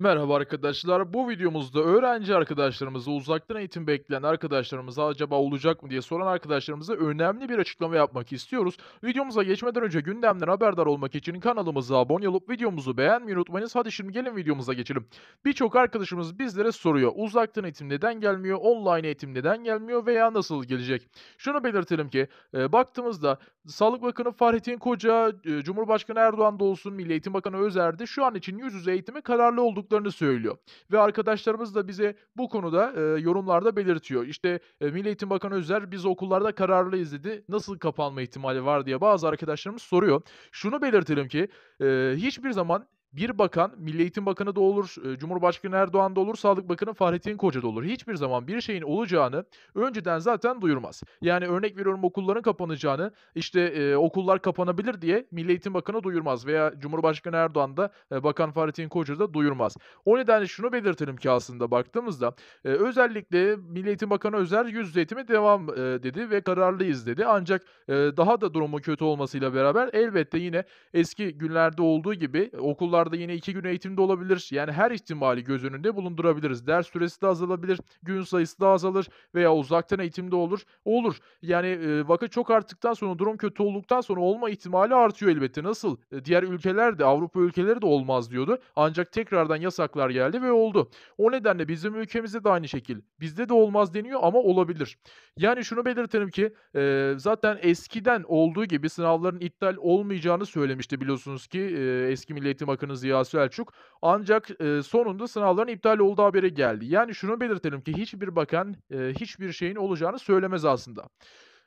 Merhaba arkadaşlar. Bu videomuzda öğrenci arkadaşlarımızı uzaktan eğitim bekleyen arkadaşlarımıza acaba olacak mı diye soran arkadaşlarımıza önemli bir açıklama yapmak istiyoruz. Videomuza geçmeden önce gündemden haberdar olmak için kanalımıza abone olup videomuzu beğenmeyi unutmayınız. Hadi şimdi gelin videomuza geçelim. Birçok arkadaşımız bizlere soruyor. Uzaktan eğitim neden gelmiyor? Online eğitim neden gelmiyor veya nasıl gelecek? Şunu belirtelim ki e, baktığımızda Sağlık Bakanı Fahrettin Koca, e, Cumhurbaşkanı Erdoğan da olsun, Milli Eğitim Bakanı Özer'de şu an için yüz yüze eğitimi kararlı olduk olduklarını söylüyor. Ve arkadaşlarımız da bize bu konuda e, yorumlarda belirtiyor. İşte e, Milli Eğitim Bakanı Özer biz okullarda kararlıyız dedi. Nasıl kapanma ihtimali var diye bazı arkadaşlarımız soruyor. Şunu belirtelim ki e, hiçbir zaman bir bakan, Milli Eğitim Bakanı da olur, e, Cumhurbaşkanı Erdoğan da olur, Sağlık Bakanı Fahrettin Koca da olur. Hiçbir zaman bir şeyin olacağını önceden zaten duyurmaz. Yani örnek veriyorum okulların kapanacağını, işte e, okullar kapanabilir diye Milli Eğitim Bakanı duyurmaz veya Cumhurbaşkanı Erdoğan da e, Bakan Fahrettin Koca da duyurmaz. O nedenle şunu belirtelim ki aslında baktığımızda e, özellikle Milli Eğitim Bakanı özel yüz yüze devam e, dedi ve kararlıyız dedi. Ancak e, daha da durumu kötü olmasıyla beraber elbette yine eski günlerde olduğu gibi okullar okullarda yine iki gün eğitimde olabilir. Yani her ihtimali göz önünde bulundurabiliriz. Ders süresi de azalabilir, gün sayısı da azalır veya uzaktan eğitimde olur. Olur. Yani e, vaka çok arttıktan sonra, durum kötü olduktan sonra olma ihtimali artıyor elbette. Nasıl? E, diğer ülkeler de, Avrupa ülkeleri de olmaz diyordu. Ancak tekrardan yasaklar geldi ve oldu. O nedenle bizim ülkemizde de aynı şekil. Bizde de olmaz deniyor ama olabilir. Yani şunu belirtelim ki e, zaten eskiden olduğu gibi sınavların iptal olmayacağını söylemişti biliyorsunuz ki e, eski Milli Eğitim Bakanı Başkanı Ziya Selçuk ancak e, sonunda sınavların iptal olduğu haberi geldi. Yani şunu belirtelim ki hiçbir bakan e, hiçbir şeyin olacağını söylemez aslında.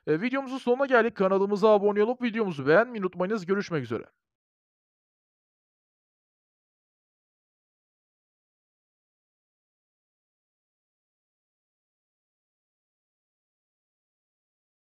E, videomuzun sonuna geldik. Kanalımıza abone olup videomuzu beğenmeyi unutmayınız. Görüşmek üzere.